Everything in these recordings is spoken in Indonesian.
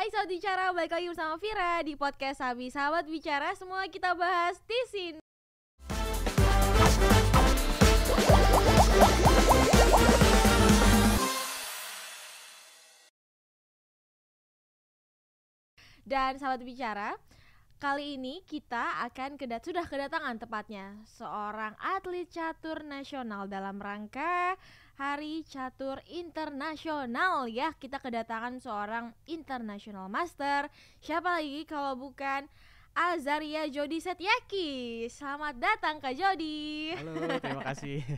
Hai Sahabat Bicara, balik lagi bersama Vira di podcast Sabi Sahabat Bicara Semua kita bahas di sini Dan Sahabat Bicara, kali ini kita akan kedat sudah kedatangan tepatnya seorang atlet catur nasional dalam rangka Hari Catur Internasional ya kita kedatangan seorang international master siapa lagi kalau bukan Azaria Jody Setiaki selamat datang Kak Jody halo terima kasih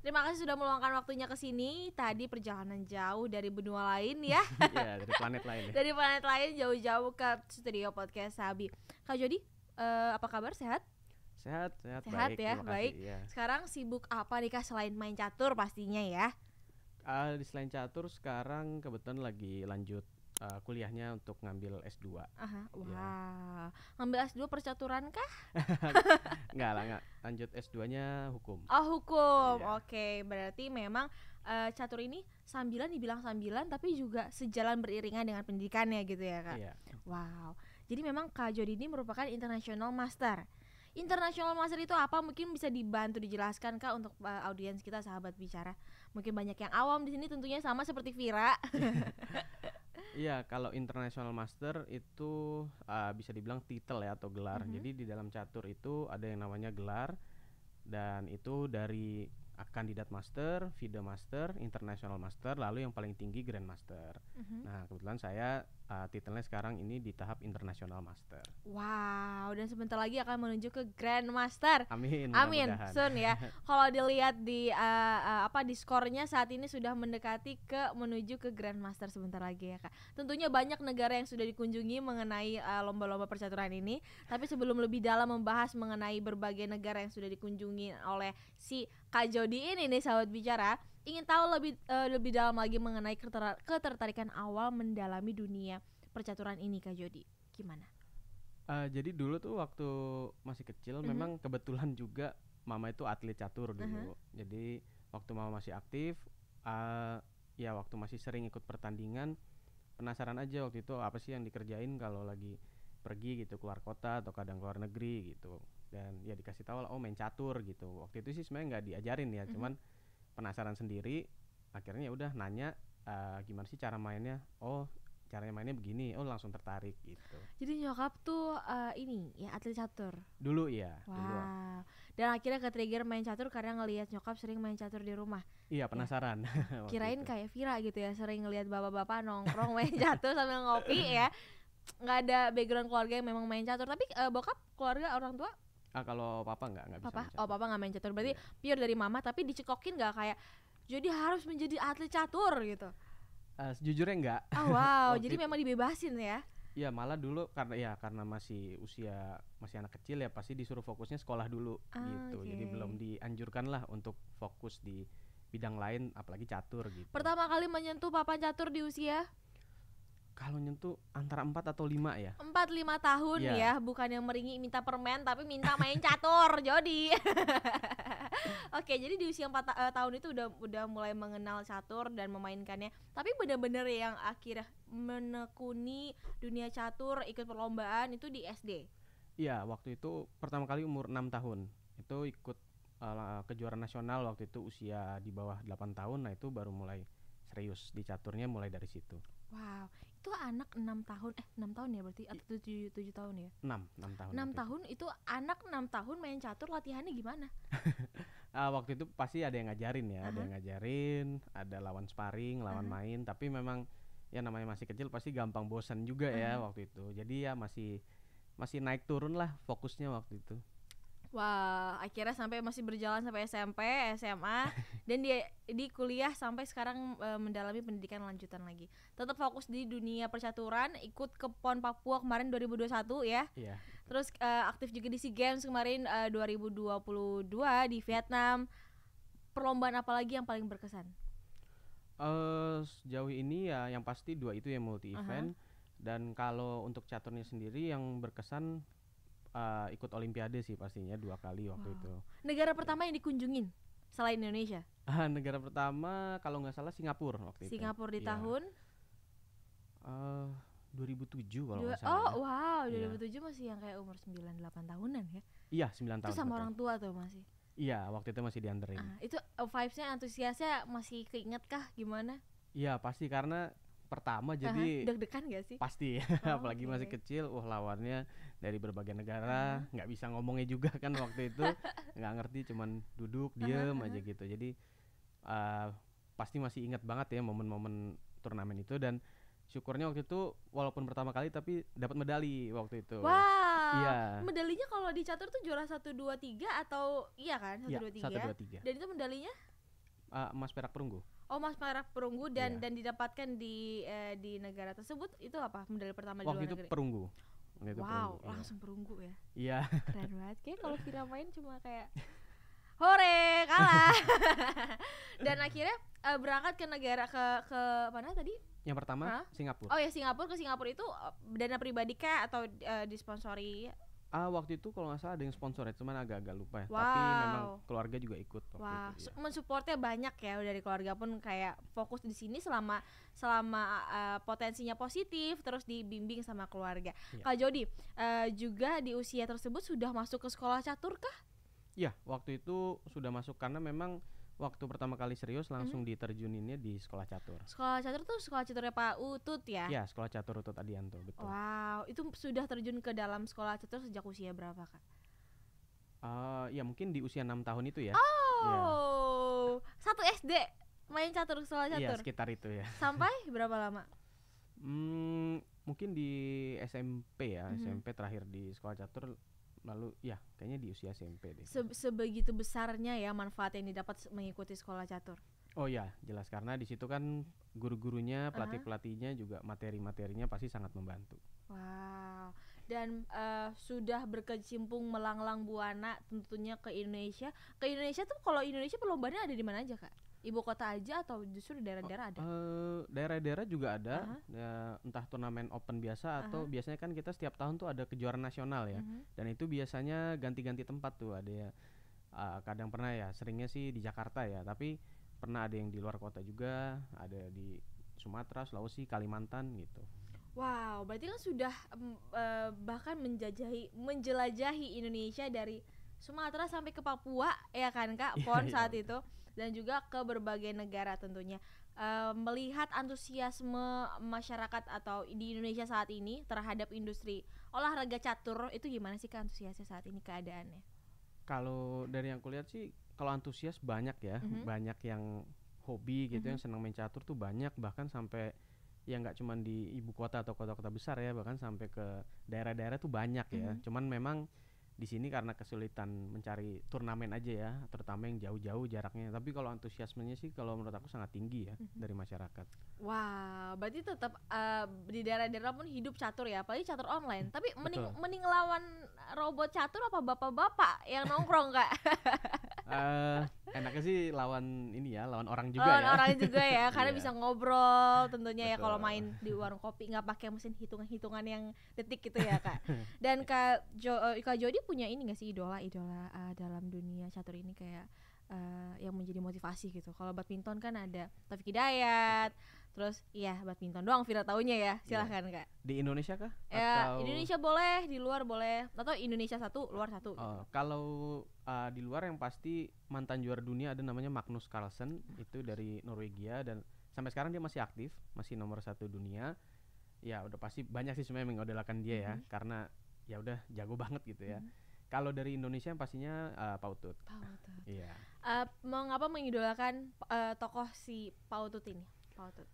terima kasih sudah meluangkan waktunya ke sini tadi perjalanan jauh dari benua lain ya Ya dari planet lain ya. dari planet lain jauh-jauh ke studio podcast Sabi Kak Jody uh, apa kabar sehat Sehat, sehat, sehat baik, ya, kasih. baik. ya. Sekarang sibuk apa nih Kak selain main catur pastinya ya? Uh, di selain catur sekarang kebetulan lagi lanjut uh, kuliahnya untuk ngambil S2. Aha, iya. wah. Wow. Ya. Ngambil S2 percaturan kah? enggak lah, enggak. Lanjut S2-nya hukum. Oh, hukum. Ya. Oke, okay. berarti memang uh, catur ini sambilan dibilang sambilan tapi juga sejalan beriringan dengan pendidikannya gitu ya, Kak. ya. Wow. Jadi memang Kak Jody ini merupakan international master International Master itu apa? Mungkin bisa dibantu dijelaskan Kak untuk uh, audiens kita sahabat bicara. Mungkin banyak yang awam di sini tentunya sama seperti Vira. Iya, kalau International Master itu uh, bisa dibilang titel ya atau gelar. Mm-hmm. Jadi di dalam catur itu ada yang namanya gelar dan itu dari kandidat master, FIDE master, international master, lalu yang paling tinggi grand master. Mm-hmm. Nah, kebetulan saya uh, titelnya sekarang ini di tahap International master. Wow, dan sebentar lagi akan menuju ke grand master. Amin. Amin. Soon ya. Kalau dilihat di uh, uh, apa di skornya saat ini sudah mendekati ke menuju ke grand master sebentar lagi ya kak. Tentunya banyak negara yang sudah dikunjungi mengenai lomba lomba-lomba percaturan ini. Tapi sebelum lebih dalam membahas mengenai berbagai negara yang sudah dikunjungi oleh si Kak Jody ini nih sahabat bicara ingin tahu lebih uh, lebih dalam lagi mengenai keter ketertarikan awal mendalami dunia percaturan ini Kak Jody. Gimana? Uh, jadi dulu tuh waktu masih kecil mm -hmm. memang kebetulan juga mama itu atlet catur dulu. Uh mhm. -huh. Jadi waktu mama masih aktif uh, ya waktu masih sering ikut pertandingan penasaran aja waktu itu apa sih yang dikerjain kalau lagi pergi gitu keluar kota atau kadang keluar negeri gitu dan ya dikasih tahu lah oh main catur gitu waktu itu sih sebenarnya nggak diajarin ya mm -hmm. cuman penasaran sendiri akhirnya ya udah nanya uh, gimana sih cara mainnya oh caranya mainnya begini oh langsung tertarik gitu jadi nyokap tuh uh, ini ya atlet catur dulu ya wow dulu. dan akhirnya ke trigger main catur karena ngelihat nyokap sering main catur di rumah iya penasaran ya. kirain kayak Vira gitu ya sering ngelihat bapak-bapak nongkrong main catur sambil ngopi ya nggak ada background keluarga yang memang main catur tapi uh, bokap keluarga orang tua ah kalau papa nggak nggak bisa papa oh papa nggak main catur berarti yeah. pure dari mama tapi dicekokin nggak kayak jadi harus menjadi atlet catur gitu uh, sejujurnya nggak oh, wow jadi memang dibebasin ya Iya malah dulu karena ya karena masih usia masih anak kecil ya pasti disuruh fokusnya sekolah dulu ah, gitu okay. jadi belum dianjurkan lah untuk fokus di bidang lain apalagi catur gitu. Pertama kali menyentuh papan catur di usia? kalau nyentuh antara 4 atau 5 ya? 4 5 tahun yeah. ya, bukan yang meringi minta permen tapi minta main catur. Jadi Oke, jadi di usia 4 uh, eh, tahun itu udah udah mulai mengenal catur dan memainkannya. Tapi bener-bener yang akhirnya menekuni dunia catur, ikut perlombaan itu di SD. Iya, waktu itu pertama kali umur 6 tahun. Itu ikut uh, kejuaraan nasional waktu itu usia di bawah 8 tahun. Nah, itu baru mulai serius dicaturnya mulai dari situ wow itu anak enam tahun eh enam tahun ya berarti atau tujuh tujuh tahun ya enam enam tahun enam tahun itu. itu anak enam tahun main catur latihannya gimana uh, waktu itu pasti ada yang ngajarin ya uh -huh. ada yang ngajarin ada lawan sparring lawan uh -huh. main tapi memang ya namanya masih kecil pasti gampang bosan juga uh -huh. ya waktu itu jadi ya masih masih naik turun lah fokusnya waktu itu Wah, akhirnya sampai masih berjalan sampai SMP, SMA, dan dia di kuliah sampai sekarang e, mendalami pendidikan lanjutan lagi. Tetap fokus di dunia percaturan, ikut ke PON Papua kemarin 2021 ya. Iya. Terus e, aktif juga di SEA Games kemarin e, eh, 2022 di Vietnam. Perlombaan apa lagi yang paling berkesan? Uh, sejauh ini ya yang pasti dua itu yang multi event uh -huh. dan kalau untuk caturnya sendiri yang berkesan uh, ikut Olimpiade sih pastinya dua kali waktu wow. itu. Negara gitu. pertama yang dikunjungin selain Indonesia? Ah, negara pertama kalau nggak salah Singapura waktu Singapura itu. Singapura di ya. tahun? Eh, uh, 2007 kalau nggak salah. Oh ya. wow, 2007 ya. masih yang kayak umur 9-8 tahunan ya? Iya 9 tahun. Itu sama betul. orang tua tuh masih? Iya waktu itu masih dianterin. Uh, itu uh, vibesnya antusiasnya masih keinget kah gimana? Iya pasti karena pertama jadi uh deg-degan gak sih? Pasti ya, oh, apalagi okay. masih kecil, wah lawannya dari berbagai negara hmm. nggak hmm. bisa ngomongnya juga kan waktu itu nggak ngerti cuman duduk diem aja gitu jadi uh, pasti masih ingat banget ya momen-momen turnamen itu dan syukurnya waktu itu walaupun pertama kali tapi dapat medali waktu itu. Wow. Iya. Medalinya kalau dicatur tuh juara satu dua tiga atau iya kan? satu iya, ya? dua tiga. 3. 1 2 Dan itu medalinya uh, emas perak perunggu. Oh, emas perak perunggu dan yeah. dan didapatkan di eh, di negara tersebut itu apa? Medali pertama waktu di luar itu negeri. perunggu. Itu wow, perunggu, iya. langsung perunggu ya. Iya. Keren banget. kayak kalau Vira main cuma kayak hore kalah dan akhirnya uh, berangkat ke negara ke ke mana tadi yang pertama Hah? Singapura oh ya Singapura ke Singapura itu uh, dana pribadi kah atau uh, disponsori Ah waktu itu kalau nggak salah ada yang sponsor ya, cuman agak-agak lupa ya. Wow. Tapi memang keluarga juga ikut Wah, wow. itu. Iya. Mensupportnya banyak ya dari keluarga pun kayak fokus di sini selama selama uh, potensinya positif terus dibimbing sama keluarga. Ya. Kak Jody uh, juga di usia tersebut sudah masuk ke sekolah catur kah? Ya waktu itu sudah masuk karena memang waktu pertama kali serius langsung mm-hmm. diterjuninnya di sekolah catur. Sekolah catur tuh sekolah caturnya Pak Utut ya? Ya, sekolah catur Utut Adianto, betul. Wow, itu sudah terjun ke dalam sekolah catur sejak usia berapa, Kak? Uh, ya mungkin di usia enam tahun itu ya. Oh. Ya. Satu SD main catur sekolah iya, catur. Iya, sekitar itu ya. Sampai berapa lama? Hmm, mungkin di SMP ya, mm-hmm. SMP terakhir di sekolah catur lalu ya kayaknya di usia SMP deh. Se sebegitu besarnya ya manfaat yang didapat mengikuti sekolah catur. Oh ya, jelas karena di situ kan guru-gurunya, pelatih-pelatihnya juga materi-materinya pasti sangat membantu. Wow. Dan uh, sudah berkecimpung melanglang buana tentunya ke Indonesia. Ke Indonesia tuh kalau Indonesia perlombaannya ada di mana aja, Kak? ibu kota aja atau justru daerah-daerah ada? daerah daerah-daerah juga ada, uh-huh. ya, entah turnamen open biasa atau uh-huh. biasanya kan kita setiap tahun tuh ada kejuaraan nasional ya, uh-huh. dan itu biasanya ganti-ganti tempat tuh ada ya, uh, kadang pernah ya, seringnya sih di Jakarta ya, tapi pernah ada yang di luar kota juga, ada di Sumatera, Sulawesi, Kalimantan gitu. Wow, berarti kan sudah um, uh, bahkan menjajahi menjelajahi Indonesia dari Sumatera sampai ke Papua ya kan kak, iya, pon iya, saat itu dan juga ke berbagai negara tentunya. Uh, melihat antusiasme masyarakat atau di Indonesia saat ini terhadap industri olahraga catur itu gimana sih ke antusiasnya saat ini keadaannya? Kalau dari yang kulihat sih kalau antusias banyak ya, mm-hmm. banyak yang hobi gitu mm-hmm. yang senang main catur tuh banyak bahkan sampai yang nggak cuma di ibu kota atau kota-kota besar ya bahkan sampai ke daerah-daerah tuh banyak ya. Mm-hmm. Cuman memang di sini karena kesulitan mencari turnamen aja ya, terutama yang jauh-jauh jaraknya. Tapi kalau antusiasmenya sih kalau menurut aku sangat tinggi ya mhm. dari masyarakat. Wah, wow, berarti tetap uh, di daerah-daerah pun hidup catur ya, apalagi catur online. Hmm, Tapi mending Betul. mending lawan robot catur apa bapak-bapak yang nongkrong kak? uh, enaknya sih lawan ini ya, lawan orang juga lawan ya. orang juga ya, karena iya. bisa ngobrol tentunya Betul. ya kalau main di warung kopi nggak pakai mesin hitungan-hitungan yang detik gitu ya kak. Dan kak jo, eh, kak Jody punya ini gak sih idola-idola uh, eh, dalam dunia catur ini kayak uh, yang menjadi motivasi gitu. Kalau badminton kan ada Taufik Hidayat, terus iya badminton doang Vira taunya ya. Iya. Silahkan yeah. Kak. Di Indonesia kah? Ya, Atau... Indonesia boleh, di luar boleh. Atau Indonesia satu, luar satu. Oh, gitu. Kalau uh, di luar yang pasti mantan juara dunia ada namanya Magnus Carlsen, itu dari Norwegia dan sampai sekarang dia masih aktif, masih nomor satu dunia. Ya udah pasti banyak sih sebenarnya mengodelakan dia mm -hmm. ya, mhm. karena ya udah jago banget gitu ya. Hmm. Kalau dari Indonesia pastinya uh, eh, Pautut. Pautut. Iya. Uh, ngapa mengidolakan uh, tokoh si Pautut ini? Pautut.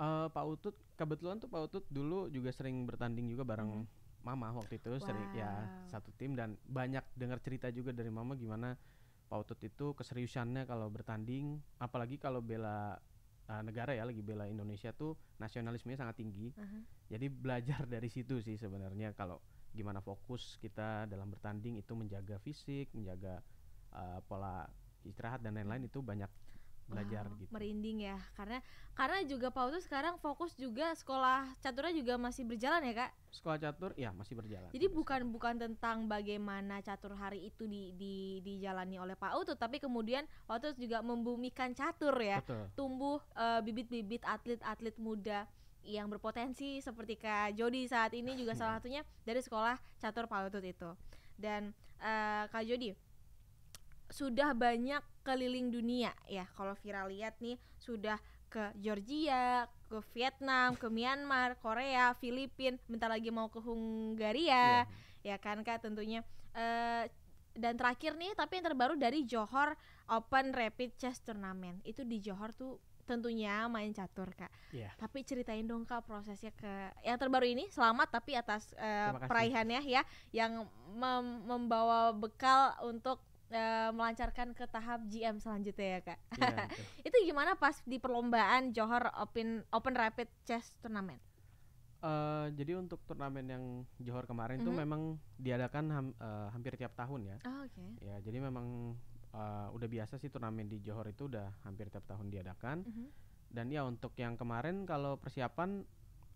Uh, Pautut kebetulan tuh Pautut dulu juga sering bertanding juga bareng hmm. Mama waktu itu ya, wow. sering ya satu tim dan banyak dengar cerita juga dari Mama gimana Pautut itu keseriusannya kalau bertanding, apalagi kalau bela uh, negara ya, lagi bela Indonesia tuh nasionalismenya sangat tinggi. Uh -huh. Jadi belajar dari situ sih sebenarnya kalau gimana fokus kita dalam bertanding itu menjaga fisik, menjaga uh, pola istirahat dan lain-lain itu banyak belajar wow, gitu. Merinding ya, karena karena juga Pak Uto sekarang fokus juga sekolah caturnya juga masih berjalan ya kak? Sekolah catur ya masih berjalan. Jadi bukan bukan tentang bagaimana catur hari itu di, di dijalani oleh Pak Uto tapi kemudian Pak juga membumikan catur ya, Betul. tumbuh bibit eh, bibit-bibit atlet-atlet muda yang berpotensi seperti Kak Jody saat ini juga iya. salah satunya dari sekolah catur palutut itu. Dan uh, Kak Jody sudah banyak keliling dunia ya. Kalau Viral lihat nih sudah ke Georgia, ke Vietnam, ke Myanmar, Korea, Filipina, bentar lagi mau ke Hungaria. Yeah. Ya kan Kak tentunya uh, dan terakhir nih tapi yang terbaru dari Johor Open Rapid Chess Tournament. Itu di Johor tuh tentunya main catur kak. Yeah. Tapi ceritain dong kak prosesnya ke yang terbaru ini selamat tapi atas uh, peraihannya ya yang mem membawa bekal untuk uh, melancarkan ke tahap GM selanjutnya ya kak. Yeah, iya, itu gimana pas di perlombaan Johor Open Open Rapid Chess Tournament? Uh, jadi untuk turnamen yang Johor kemarin mm -hmm. memang diadakan ham, uh, hampir tiap tahun ya. Oh, okay. Ya, jadi memang Eh, udah biasa sih turnamen di Johor itu udah hampir tiap tahun diadakan. Mm -hmm. Dan ya untuk yang kemarin kalau persiapan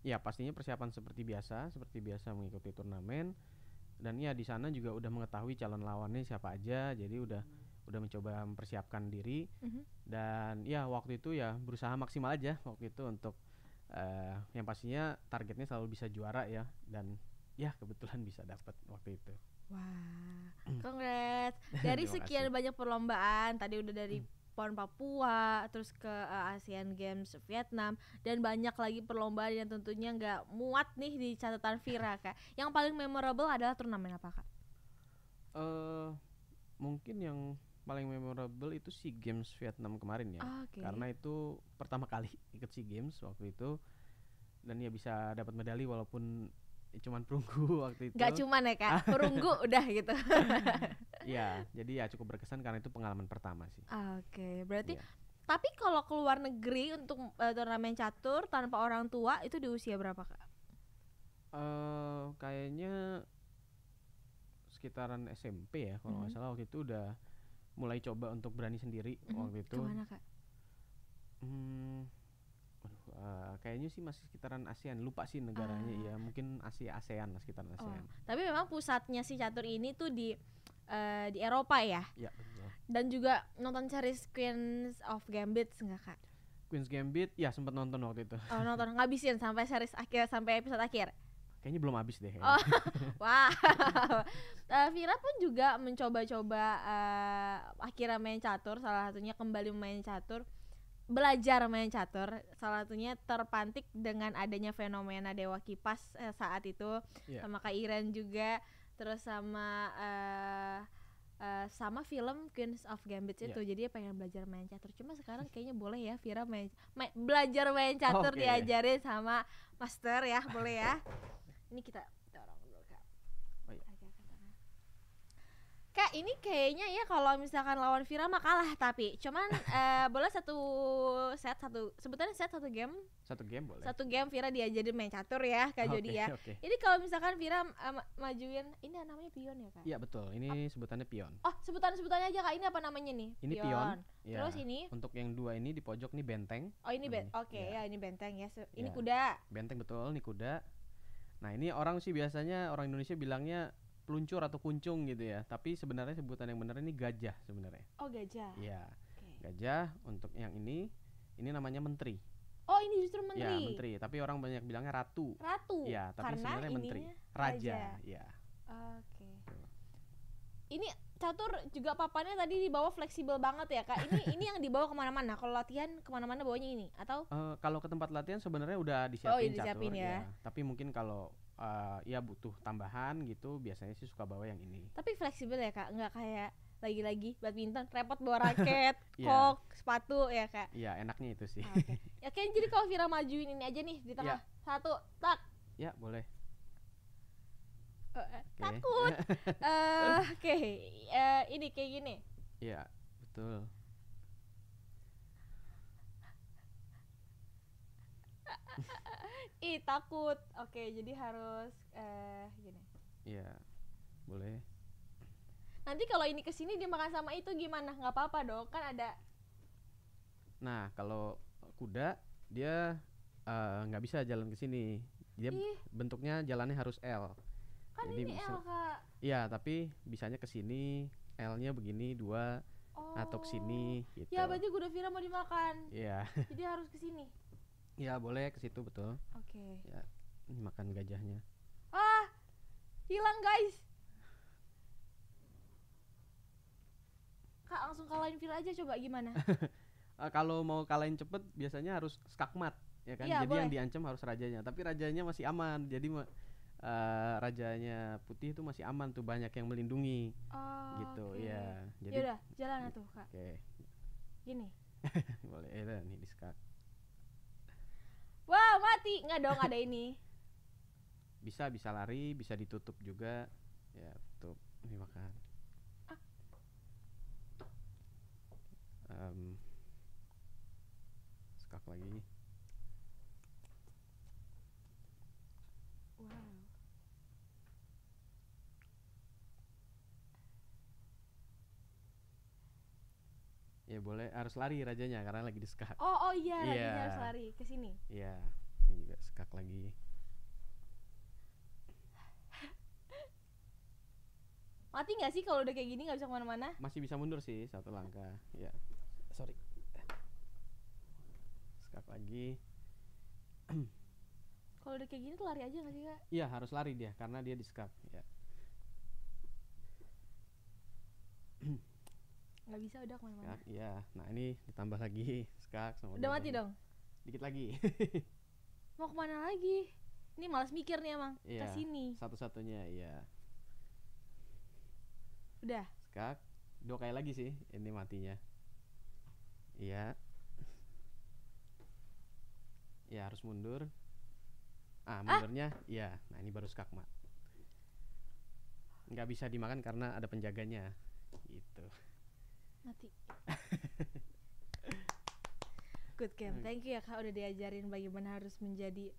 ya pastinya persiapan seperti biasa, seperti biasa mengikuti turnamen. Dan ya di sana juga udah mengetahui calon lawannya siapa aja, jadi udah mm -hmm udah mencoba mempersiapkan diri mm-hmm. dan ya waktu itu ya berusaha maksimal aja waktu itu untuk uh, yang pastinya targetnya selalu bisa juara ya dan ya kebetulan bisa dapat waktu itu. Wah, kongres. Hmm. Dari sekian banyak perlombaan, tadi udah dari hmm. PON Papua, terus ke uh, eh, ASEAN Games Vietnam dan banyak lagi perlombaan yang tentunya nggak muat nih di catatan Vira kak. Yang paling memorable adalah turnamen apa kak? Uh, mungkin yang paling memorable itu si Games Vietnam kemarin ya, okay. karena itu pertama kali ikut si Games waktu itu dan ya bisa dapat medali walaupun Ya cuman perunggu waktu itu. Gak cuman ya kak, ah. perunggu udah gitu. Iya, jadi ya cukup berkesan karena itu pengalaman pertama sih. Ah, oke, okay, berarti ya. tapi kalau ke luar negeri untuk uh, turnamen catur tanpa orang tua itu di usia berapa kak? Uh, kayaknya sekitaran SMP ya kalau nggak -hmm. salah waktu itu udah mulai coba untuk berani sendiri -hmm. waktu itu. Kemana kak? Hmm, Eh, kayaknya sih masih sekitaran ASEAN lupa sih negaranya ah. ya mungkin Asia ASEAN sekitaran oh, ASEAN oh. tapi memang pusatnya si catur ini tuh di uh, di Eropa ya ya dan juga nonton series Queens of Gambit enggak kak Queens Gambit ya sempat nonton waktu itu oh nonton ngabisin sampai series akhir sampai episode akhir kayaknya belum habis deh oh, wah Wow. Eh, Vira pun juga mencoba-coba uh, akhirnya main catur salah satunya kembali main catur belajar main catur salah satunya terpantik dengan adanya fenomena dewa kipas eh, saat itu yeah. sama kak Iren juga terus sama uh, uh, sama film Queens of Gambit yeah. itu jadi pengen belajar main catur cuma sekarang kayaknya boleh ya Vira main ma belajar main catur okay. diajarin sama master ya boleh ya ini kita Kak, ini kayaknya ya kalau misalkan lawan Vira mah kalah tapi cuman uh, boleh satu set satu sebetulnya set satu game. Satu game boleh. Satu game Vira diajarin main catur ya Kak okay, Jody ya. Okay. Ini kalau misalkan Vira uh, majuin ini namanya pion ya Kak? Iya betul. Ini oh. sebutannya pion. Oh, sebutan-sebutannya aja Kak. Ini apa namanya nih? Ini pion. Ya. Terus ini untuk yang dua ini di pojok nih benteng. Oh, ini benteng hmm. Oke, okay, ya. ya ini benteng ya. Ini ya. kuda. Benteng betul, ini kuda. Nah, ini orang sih biasanya orang Indonesia bilangnya peluncur atau kuncung gitu ya. Tapi sebenarnya sebutan yang benar ini gajah sebenarnya. Oh, gajah. Iya. Gajah untuk yang ini ini namanya menteri. Oh, ini justru menteri. Ya, menteri, tapi orang banyak bilangnya ratu. Ratu. Ya, tapi Karena sebenarnya menteri. Raja, raja. ya. Oke. Okay. Ini catur juga papannya tadi dibawa fleksibel banget ya kak. Ini ini yang dibawa kemana-mana. Kalau latihan kemana-mana bawanya ini atau? Uh, kalau ke tempat latihan sebenarnya udah disiapin, oh, iya, catur. Ya. ya. Tapi mungkin kalau uh, ya butuh tambahan gitu biasanya sih suka bawa yang ini tapi fleksibel ya kak nggak kayak lagi-lagi badminton repot bawa raket, yeah. kok, sepatu ya kak. Iya yeah, enaknya itu sih. Ah, okay. ya kan jadi kalau Vira majuin ini aja nih di tengah yeah. satu tak. Ya yeah, boleh. Eh, eh, okay. Takut. uh, Oke, okay. uh, ini kayak gini. Iya betul ih takut oke jadi harus eh gini iya boleh nanti kalau ini kesini dimakan sama itu gimana nggak apa-apa dong kan ada nah kalau kuda dia eh, nggak uh, bisa jalan ke sini dia Ih. bentuknya jalannya harus L kan jadi ini L kak iya tapi bisanya ke sini L-nya begini dua oh. atau ke sini gitu ya berarti kuda Vira mau dimakan iya jadi harus ke sini ya boleh ke situ betul. Oke. Okay. Ya makan gajahnya. Ah hilang guys. Kak langsung kalahin Vira aja coba gimana? uh, kalau mau kalahin cepet biasanya harus skakmat ya kan. Ya, jadi boleh. yang diancam harus rajanya. Tapi rajanya masih aman. Jadi uh, rajanya putih itu masih aman tuh banyak yang melindungi. Oh, gitu okay. ya. Jadi Yaudah, jalan tuh kak. Oke. Okay. Gini. boleh ya, nih di skak. Wah mati nggak dong ada ini. Bisa bisa lari, bisa ditutup juga. Ya tutup. Ini makan. Ah. Um, sekak lagi. ya boleh harus lari rajanya karena lagi di oh oh iya yeah. rajanya harus lari ke sini iya yeah. ini juga skak lagi mati nggak sih kalau udah kayak gini nggak bisa kemana-mana masih bisa mundur sih satu langkah ya yeah. sorry skak lagi kalau udah kayak gini tuh lari aja nggak sih kak iya harus lari dia karena dia di skak ya nggak bisa udah kemana-mana ya, iya nah ini ditambah lagi skak sama udah mati dong dikit lagi mau kemana lagi ini malas mikir nih emang iya, sini satu-satunya iya udah skak dua kali lagi sih ini matinya iya iya harus mundur ah, ah! mundurnya ah? iya nah ini baru skak mak nggak bisa dimakan karena ada penjaganya gitu mati good game thank you ya kak udah diajarin bagaimana harus menjadi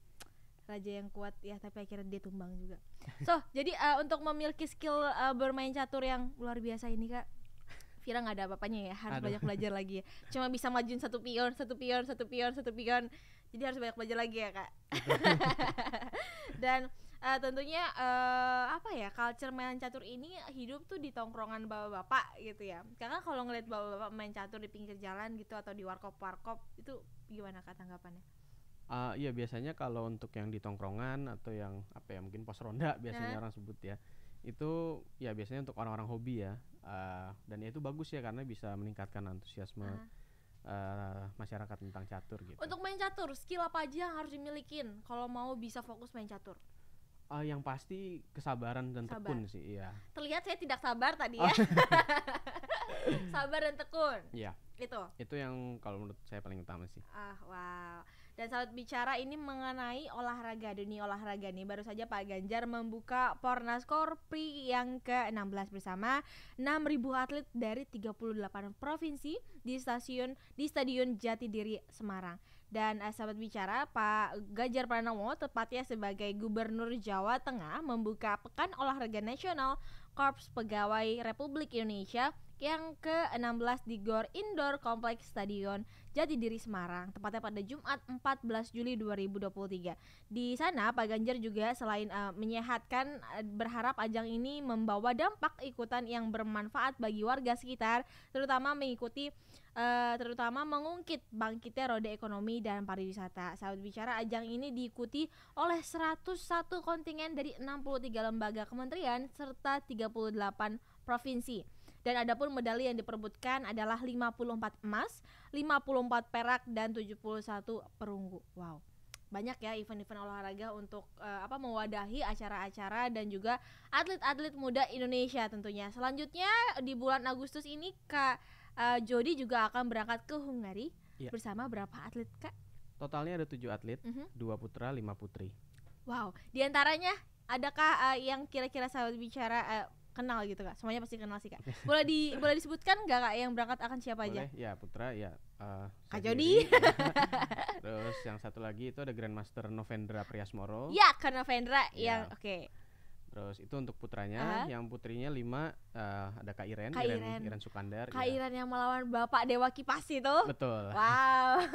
raja yang kuat ya tapi akhirnya dia tumbang juga so jadi uh, untuk memiliki skill uh, bermain catur yang luar biasa ini kak Viral nggak ada apa-apanya ya harus Aduh. banyak belajar lagi ya cuma bisa majuin satu pion satu pion satu pion satu pion jadi harus banyak belajar lagi ya kak dan uh, tentunya uh, apa ya culture main catur ini hidup tuh di tongkrongan bapak-bapak gitu ya karena kalau ngeliat bapak-bapak main catur di pinggir jalan gitu atau di warkop-warkop itu gimana kak tanggapannya? Uh, iya biasanya kalau untuk yang di tongkrongan atau yang apa ya mungkin pos ronda biasanya nah. orang sebut ya itu ya biasanya untuk orang-orang hobi ya uh, dan ya itu bagus ya karena bisa meningkatkan antusiasme uh. Uh, masyarakat tentang catur gitu. Untuk main catur skill apa aja yang harus dimilikin kalau mau bisa fokus main catur? Uh, yang pasti kesabaran dan sabar. tekun sih, iya. Terlihat saya tidak sabar tadi ya. Oh. sabar dan tekun. Iya. Itu. Itu yang kalau menurut saya paling utama sih. Ah, wow. Dan saat bicara ini mengenai olahraga dunia olahraga nih baru saja Pak Ganjar membuka Pornas Korpri yang ke-16 bersama 6.000 atlet dari 38 provinsi di stasiun di Stadion Jatidiri Semarang. Dan eh, sahabat bicara, Pak Ganjar Pranowo tepatnya sebagai Gubernur Jawa Tengah membuka Pekan Olahraga Nasional Korps Pegawai Republik Indonesia yang ke-16 di Gor Indoor Complex Stadion Diri Semarang tepatnya pada Jumat 14 Juli 2023. Di sana Pak Ganjar juga selain uh, menyehatkan eh, berharap ajang ini membawa dampak ikutan yang bermanfaat bagi warga sekitar terutama mengikuti uh, terutama mengungkit bangkitnya roda ekonomi dan pariwisata. Saat bicara ajang ini diikuti oleh 101 kontingen dari 63 lembaga kementerian serta 38 provinsi. Dan adapun medali yang diperbutkan adalah 54 emas, 54 perak dan 71 perunggu. Wow banyak ya event-event olahraga untuk uh, apa mewadahi acara-acara dan juga atlet-atlet muda Indonesia tentunya. Selanjutnya di bulan Agustus ini Kak uh, Jody juga akan berangkat ke Hungari ya. bersama berapa atlet Kak? Totalnya ada 7 atlet, mm -hmm. dua putra, 5 putri. Wow, diantaranya adakah uh, yang kira-kira saya bicara uh, kenal gitu kak semuanya pasti kenal sih kak boleh di boleh disebutkan nggak kak yang berangkat akan siapa boleh, aja ya Putra ya uh, kak Jody terus yang satu lagi itu ada Grandmaster Novendra Priasmoro ya kak Novendra ya. yang oke okay. Terus itu untuk putranya, uh-huh. yang putrinya lima uh, ada Kak Iren, Kak Iren, Iren, Iren Sukandar. Kak ya. Iren yang melawan Bapak Dewa Kipas itu. Betul. Wow.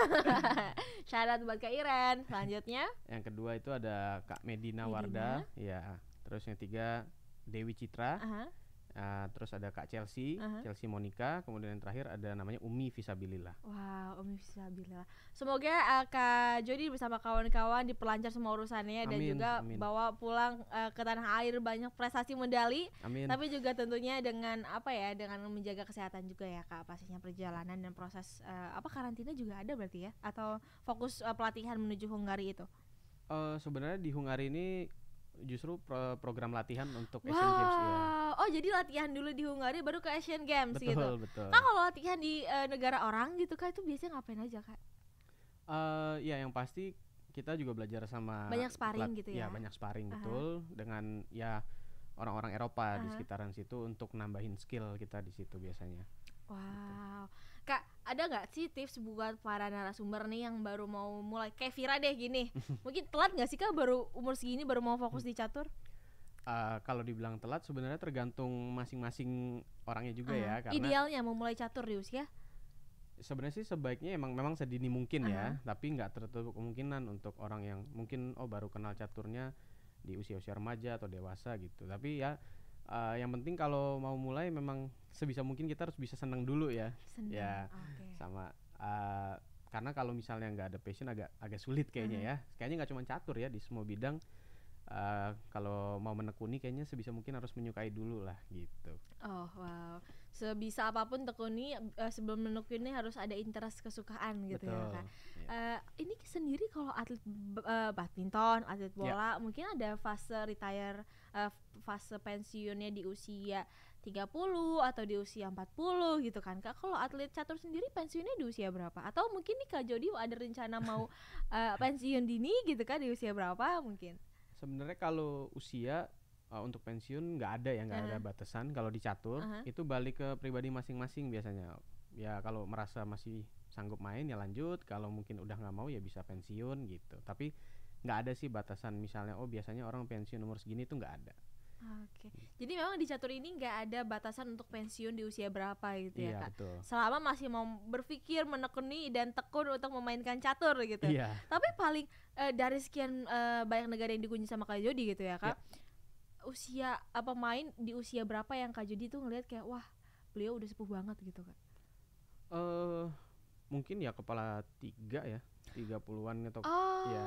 Syarat buat Kak Iren. Selanjutnya. yang kedua itu ada Kak Medina, Medina. Wardah, ya. Terus yang tiga Dewi Citra. Uh-huh. Uh, terus ada Kak Chelsea, uh-huh. Chelsea Monica, kemudian yang terakhir ada namanya Umi Visabilillah. wow, Umi Visabilillah. Semoga uh, Kak Jody bersama kawan-kawan diperlancar semua urusannya amin, dan juga amin. bawa pulang uh, ke tanah air banyak prestasi medali. Amin. Tapi juga tentunya dengan apa ya, dengan menjaga kesehatan juga ya Kak pastinya perjalanan dan proses uh, apa karantina juga ada berarti ya atau fokus uh, pelatihan menuju Hungari itu. Uh, sebenarnya di Hungari ini justru pro program latihan untuk wow. Asian Games ya. Oh, jadi latihan dulu di Hungaria baru ke Asian Games betul, gitu. Betul, betul. Nah, kalau latihan di uh, negara orang gitu kan itu biasanya ngapain aja, Kak? Uh, ya yang pasti kita juga belajar sama banyak sparring gitu ya. Ya, banyak sparring uh -huh. betul dengan ya orang-orang Eropa uh -huh. di sekitaran situ untuk nambahin skill kita di situ biasanya. Wow. Gitu. Kak, ada nggak sih tips buat para narasumber nih yang baru mau mulai kayak Vira deh gini? Mungkin telat nggak sih Kak baru umur segini baru mau fokus di catur? Uh, kalau dibilang telat sebenarnya tergantung masing-masing orangnya juga uh, ya ah, karena idealnya mau mulai catur di usia sebenarnya sih sebaiknya emang memang sedini mungkin uh -huh. ya ah. tapi nggak tertutup kemungkinan untuk orang yang mungkin oh baru kenal caturnya di usia-usia remaja atau dewasa gitu tapi ya uh, yang penting kalau mau mulai memang sebisa mungkin kita harus bisa senang dulu ya seneng. ya okay. sama uh, karena kalau misalnya nggak ada passion agak agak sulit kayaknya hmm. ya kayaknya nggak cuma catur ya di semua bidang uh, kalau mau menekuni kayaknya sebisa mungkin harus menyukai dulu lah gitu. Oh wow, sebisa apapun tekuni uh, sebelum menekuni harus ada interest kesukaan gitu ya, Betul, ya kak. Yeah. Iya sendiri kalau atlet uh, badminton, atlet ya. bola, yeah. mungkin ada fase retire uh, fase pensiunnya di usia 30 atau di usia 40 gitu kan Kak. Kalau atlet catur sendiri pensiunnya di usia berapa? Atau mungkin nih Kak Jody ada rencana mau uh, pensiun dini gitu kan di usia berapa mungkin? Sebenarnya kalau usia uh, untuk pensiun nggak ada ya, nggak uh -huh. ada batasan. Kalau dicatur uh -huh. itu balik ke pribadi masing-masing biasanya. Ya kalau merasa masih sanggup main ya lanjut kalau mungkin udah nggak mau ya bisa pensiun gitu tapi nggak ada sih batasan misalnya oh biasanya orang pensiun umur segini tuh nggak ada Oke, jadi memang di catur ini nggak ada batasan untuk pensiun di usia berapa gitu ya, iya, ya kak. Betul. Selama masih mau berpikir, menekuni dan tekun untuk memainkan catur gitu. Iya. Tapi paling e, dari sekian e, banyak negara yang dikunjungi sama kak Jody gitu ya kak, ya. usia apa main di usia berapa yang kak Jody tuh ngelihat kayak wah beliau udah sepuh banget gitu kak? Eh, uh, mungkin ya kepala tiga ya tiga puluhan atau oh, ya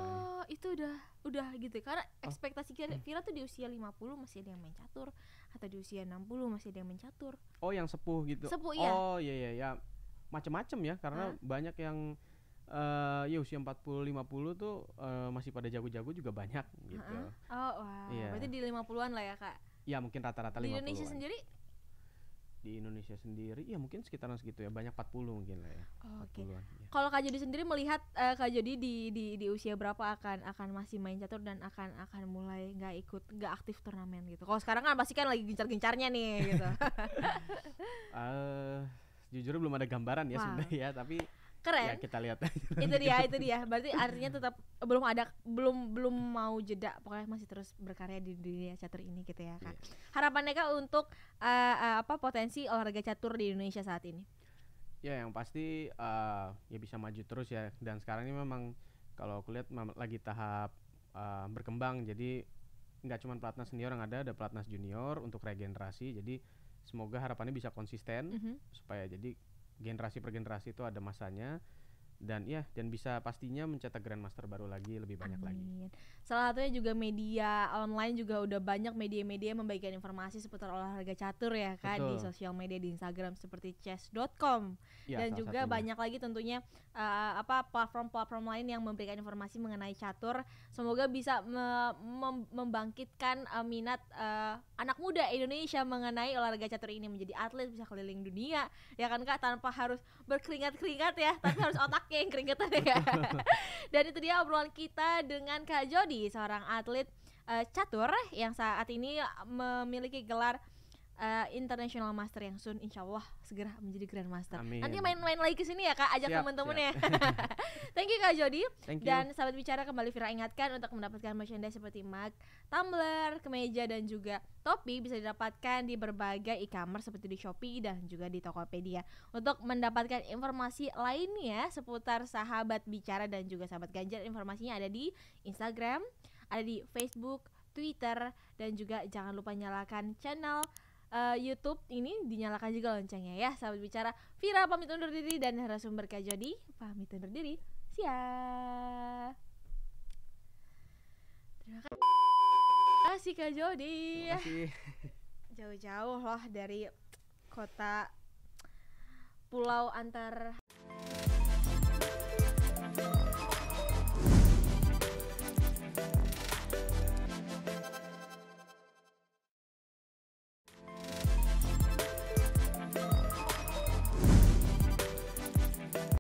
itu udah udah gitu karena oh. ekspektasi Kira, Kira tuh di usia lima puluh masih ada yang main catur atau di usia enam puluh masih ada yang main catur oh yang sepuh gitu sepuh ya oh iya iya ya macam-macam ya karena huh? banyak yang uh, ya usia lima puluh tuh uh, masih pada jago-jago juga banyak gitu. Uh -huh. Oh, wow. Yeah. Iya. Berarti di lima puluhan lah ya, Kak. Ya, mungkin rata-rata 50-an. Di Indonesia sendiri di Indonesia sendiri ya mungkin sekitaran segitu ya banyak 40 mungkin lah ya. Oke. Okay. Ya. Kalau Kak Jody sendiri melihat uh, Kak Jody di, di di usia berapa akan akan masih main catur dan akan akan mulai nggak ikut nggak aktif turnamen gitu. Kalau sekarang kan pasti kan lagi gencar-gencarnya nih gitu. uh, jujur belum ada gambaran ya wow. sebenarnya tapi keren ya kita lihat itu dia itu dia berarti artinya tetap belum ada belum belum mau jeda pokoknya masih terus berkarya di dunia catur ini gitu ya kak yeah. harapannya kak untuk uh, uh, apa potensi olahraga catur di Indonesia saat ini ya yang pasti uh, ya bisa maju terus ya dan sekarang ini memang kalau aku lihat lagi tahap uh, berkembang jadi nggak cuma pelatnas senior yang ada ada pelatnas junior untuk regenerasi jadi semoga harapannya bisa konsisten mm -hmm. supaya jadi generasi per generasi itu ada masanya dan ya dan bisa pastinya mencetak grandmaster baru lagi lebih banyak Amin. lagi. Salah satunya juga media online juga udah banyak media-media membagikan informasi seputar olahraga catur ya kan Betul. di sosial media di Instagram seperti chess.com ya, dan juga satunya. banyak lagi tentunya uh, apa platform-platform lain yang memberikan informasi mengenai catur. Semoga bisa me mem membangkitkan uh, minat uh, anak muda Indonesia mengenai olahraga catur ini menjadi atlet bisa keliling dunia ya kan Kak tanpa harus berkeringat-keringat ya tapi harus otak yang keringetan ya. Dan itu dia obrolan kita dengan Kak Jody, seorang atlet uh, catur yang saat ini memiliki gelar uh, international master yang soon insya Allah segera menjadi grand master. Amin. Nanti main-main lagi ke sini ya Kak, ajak teman-teman ya. Thank you Kak Jody. Thank you. Dan sahabat bicara kembali Vira ingatkan untuk mendapatkan merchandise seperti mug, tumbler, kemeja dan juga topi bisa didapatkan di berbagai e-commerce seperti di Shopee dan juga di Tokopedia. Untuk mendapatkan informasi lainnya seputar sahabat bicara dan juga sahabat ganjar informasinya ada di Instagram, ada di Facebook, Twitter dan juga jangan lupa nyalakan channel uh, YouTube ini dinyalakan juga loncengnya ya sahabat bicara Vira pamit undur diri dan narasumber Kak Jody pamit undur diri Sia. terima kasih terima kasih Kak Jody jauh-jauh loh dari kota pulau antar